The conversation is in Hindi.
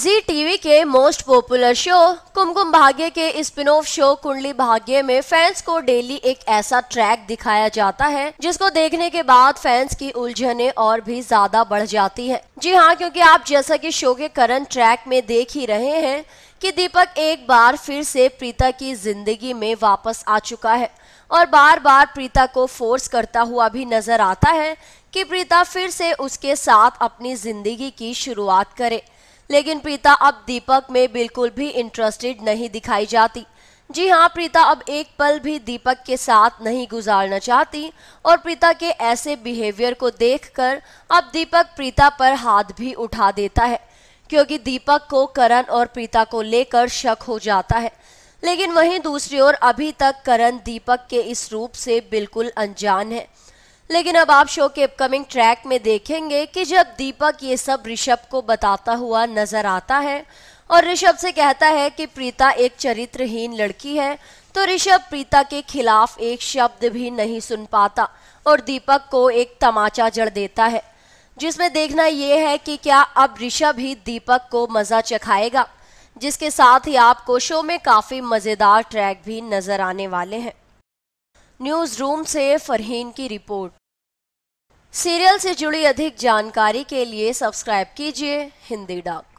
जी टीवी के most popular show Kumkum Bhagya के स्पिन ऑफ शो कुंडली भाग्य में फैंस को डेली एक ऐसा ट्रैक दिखाया जाता है जिसको देखने के बाद फैंस की उलझने और भी ज्यादा बढ़ जाती है जी हाँ क्योंकि आप जैसा कि शो के करंट ट्रैक में देख ही रहे हैं कि दीपक एक बार फिर से प्रीता की जिंदगी में वापस आ चुका है और बार बार प्रीता को फोर्स करता हुआ भी नजर आता है कि प्रीता फिर से उसके साथ अपनी जिंदगी की शुरुआत करे लेकिन प्रीता अब दीपक में बिल्कुल भी इंटरेस्टेड नहीं दिखाई जाती जी हाँ प्रीता अब एक पल भी दीपक के साथ नहीं गुजारना चाहती और प्रीता के ऐसे बिहेवियर को देखकर अब दीपक प्रीता पर हाथ भी उठा देता है क्योंकि दीपक को करण और प्रीता को लेकर शक हो जाता है लेकिन वहीं दूसरी ओर अभी तक करण दीपक के इस रूप से बिल्कुल अनजान है लेकिन अब आप शो के अपकमिंग ट्रैक में देखेंगे कि जब दीपक ये सब ऋषभ को बताता हुआ नजर आता है और ऋषभ से कहता है कि प्रीता एक चरित्रहीन लड़की है तो ऋषभ प्रीता के खिलाफ एक शब्द भी नहीं सुन पाता और दीपक को एक तमाचा जड़ देता है जिसमें देखना यह है कि क्या अब ऋषभ ही दीपक को मजा चखाएगा जिसके साथ ही आपको शो में काफी मजेदार ट्रैक भी नजर आने वाले हैं न्यूज रूम से फरहीन की रिपोर्ट सीरियल से जुड़ी अधिक जानकारी के लिए सब्सक्राइब कीजिए हिंदी डॉक